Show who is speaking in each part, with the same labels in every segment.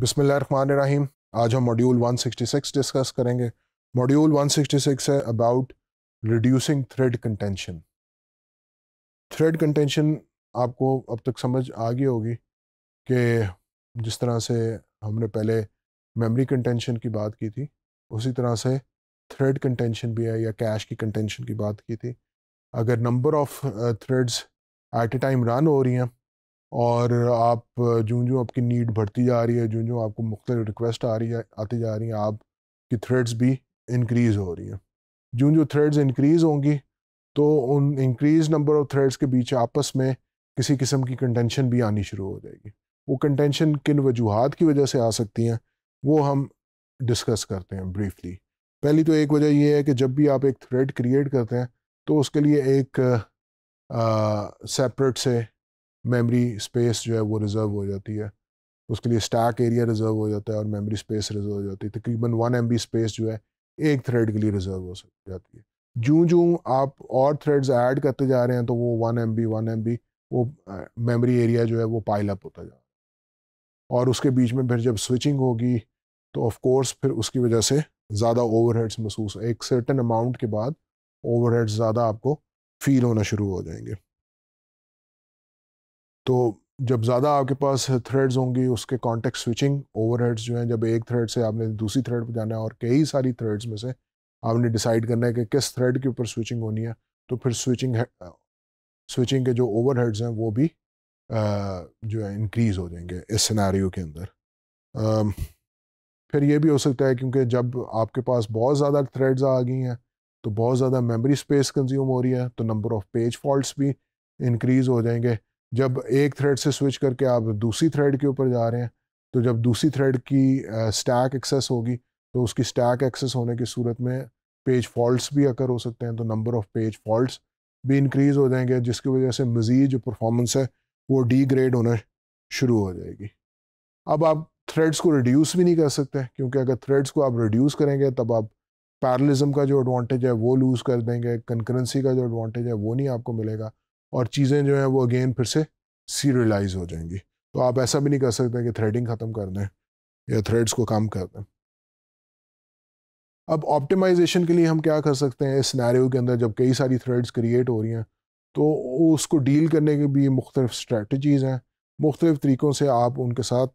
Speaker 1: बिसमीम आज हम मॉड्यूल 166 डिस्कस करेंगे मॉड्यूल 166 है about reducing thread contention thread contention आपको अब तक समझ आ गई होगी कि जिस तरह से हमने पहले मेमोरी कंटेंशन की बात की थी उसी तरह से थ्रेड कंटेंशन भी है या कैश की कंटेंशन की बात की थी अगर number of threads at a time run हो रही हैं और आप जो जो आपकी नीड बढ़ती जा रही है जो जो आपको मुख्तलिफ रिक्वेस्ट आ रही है आती जा रही हैं आपकी थ्रेड्स भी इंक्रीज़ हो रही हैं जो जो थ्रेड्स इंक्रीज़ होंगी तो उन इंक्रीज नंबर ऑफ़ थ्रेड्स के बीच आपस में किसी किस्म की कंटेंशन भी आनी शुरू हो जाएगी वो कंटेंशन किन वजूहत की वजह से आ सकती हैं वो हम डिस्कस करते हैं ब्रीफली पहली तो एक वजह यह है कि जब भी आप एक थ्रेड क्रिएट करते हैं तो उसके लिए एक सेपरेट से मेमोरी स्पेस जो है वो रिज़र्व हो जाती है उसके लिए स्टैक एरिया रिज़र्व हो जाता है और मेमोरी स्पेस रिज़र्व हो जाती है तकरीबन वन एम स्पेस जो है एक थ्रेड के लिए रिज़र्व हो जाती है जूँ जूँ आप और थ्रेड्स ऐड करते जा रहे हैं तो वो one M one MB M बी वो मेमोरी एरिया जो है वो पाइल अप होता जा रहा है और उसके बीच में फिर जब स्विचिंग होगी तो ऑफ कोर्स फिर उसकी वजह से ज़्यादा ओवरहेड्स महसूस एक सर्टन अमाउंट के बाद ओवरहेड्स ज़्यादा आपको फील होना शुरू हो जाएंगे तो जब ज़्यादा आपके पास थ्रेड्स होंगी उसके कॉन्टेक्ट स्विचिंग ओवरहेड्स जो हैं जब एक थ्रेड से आपने दूसरी थ्रेड पर जाना है और कई सारी थ्रेड्स में से आपने डिसाइड करना है कि किस थ्रेड के ऊपर स्विचिंग होनी है तो फिर स्विचिंग स्विचिंग के जो ओवरहेड्स हैं वो भी आ, जो है इंक्रीज़ हो जाएंगे इस सिनारी के अंदर आ, फिर ये भी हो सकता है क्योंकि जब आपके पास बहुत ज़्यादा थ्रेड्स आ गई हैं तो बहुत ज़्यादा मेमोरी स्पेस कंज्यूम हो रही है तो नंबर ऑफ़ पेज फॉल्ट्स भी इंक्रीज़ हो जाएंगे जब एक थ्रेड से स्विच करके आप दूसरी थ्रेड के ऊपर जा रहे हैं तो जब दूसरी थ्रेड की स्टैक एक्सेस होगी तो उसकी स्टैक एक्सेस होने की सूरत में पेज फॉल्ट्स भी अकर हो सकते हैं तो नंबर ऑफ़ पेज फॉल्ट्स भी इंक्रीज़ हो जाएंगे जिसकी वजह से मज़ीद जो परफॉर्मेंस है वो डीग्रेड होना शुरू हो जाएगी अब आप थ्रेड्स को रिड्यूस भी नहीं कर सकते क्योंकि अगर थ्रेड्स को आप रिड्यूस करेंगे तब आप पैरलिज्म का जो एडवांटेज है वो लूज़ कर देंगे कंकरेंसी का जो एडवांटेज है वो नहीं आपको मिलेगा और चीज़ें जो हैं वो अगेन फिर से सीरियलाइज हो जाएंगी तो आप ऐसा भी नहीं कर सकते कि थ्रेडिंग ख़त्म कर दें या थ्रेड्स को कम कर दें अब ऑप्टिमाइजेशन के लिए हम क्या कर सकते हैं इस नारियो के अंदर जब कई सारी थ्रेड्स क्रिएट हो रही हैं तो उसको डील करने के भी मुख्तलिफ स्ट्रेटजीज़ हैं मुख्तलिफ तरीक़ों से आप उनके साथ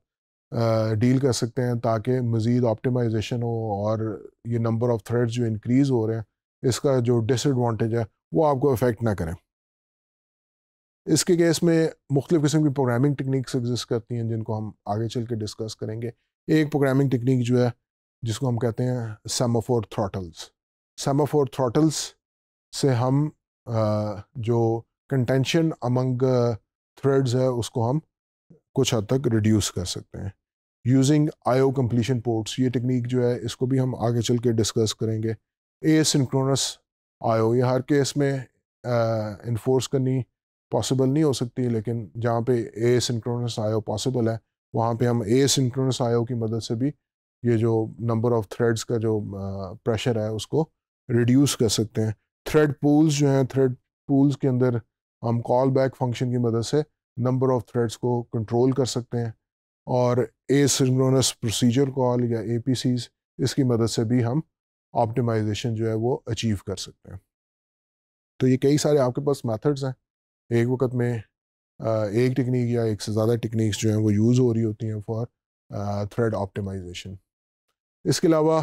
Speaker 1: डील कर सकते हैं ताकि मज़ीद ऑप्टिमाइजेशन हो और ये नंबर ऑफ़ थ्रेड्स जो इनक्रीज़ हो रहे हैं इसका जो डिसएडवांटेज है वो आपको अफेक्ट ना करें इसके केस में मुख्तु किस्म की प्रोग्रामिंग टेक्निक्स एग्जिस्ट करती हैं जिनको हम आगे चल के डिस्कस करेंगे एक प्रोग्रामिंग टेक्निक जो है जिसको हम कहते हैं सेमाफोर थ्रॉटल्स सेमाफोर थ्रॉटल्स से हम जो कंटेंशन अमंग थ्रेड्स है उसको हम कुछ हद तक रिड्यूस कर सकते हैं यूजिंग आईओ कंप्लीशन पोर्ट्स ये टेक्निक जो है इसको भी हम आगे चल के डिस्कस करेंगे ए सिंक्रोनस आयो ये हर केस में इन्फोर्स करनी पॉसिबल नहीं हो सकती लेकिन जहाँ पे ए सिंक्रोनस आयो पॉसिबल है वहाँ पे हम ए सिंक्रोनस आयो की मदद से भी ये जो नंबर ऑफ थ्रेड्स का जो प्रेशर है उसको रिड्यूस कर सकते हैं थ्रेड पूल्स जो हैं थ्रेड पूल्स के अंदर हम कॉल बैक फंक्शन की मदद से नंबर ऑफ थ्रेड्स को कंट्रोल कर सकते हैं और ए सिंक्रोनस प्रोसीजर कॉल या ए इसकी मदद से भी हम ऑप्टिमाइजेशन जो है वो अचीव कर सकते हैं तो ये कई सारे आपके पास मेथड्स हैं एक वक्त में एक टेक्निक या एक से ज़्यादा टेक्निक्स जो हैं वो यूज़ हो रही होती हैं फॉर थ्रेड ऑप्टिमाइजेशन इसके अलावा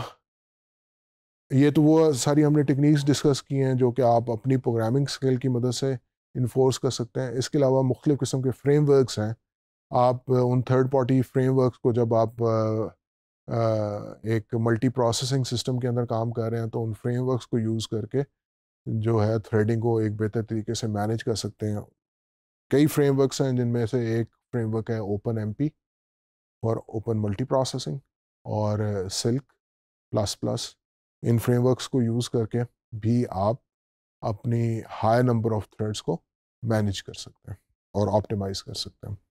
Speaker 1: ये तो वो सारी हमने टेक्निक्स डिस्कस की हैं जो कि आप अपनी प्रोग्रामिंग स्किल की मदद से इन्फोर्स कर सकते हैं इसके अलावा मुख्तु किस्म के फ्रेमवर्क्स हैं आप उन थर्ड पार्टी फ्रेमवर्क्स को जब आप एक मल्टी प्रोसेसिंग सिस्टम के अंदर काम कर रहे हैं तो उन फ्रेमवर्क्स को यूज़ करके जो है थ्रेडिंग को एक बेहतर तरीके से मैनेज कर सकते हैं कई फ्रेमवर्क्स हैं जिनमें से एक फ्रेमवर्क है ओपन एमपी और ओपन मल्टी प्रोसेसिंग और सिल्क प्लस प्लस इन फ्रेमवर्क्स को यूज़ करके भी आप अपनी हाई नंबर ऑफ थ्रेड्स को मैनेज कर सकते हैं और ऑप्टिमाइज कर सकते हैं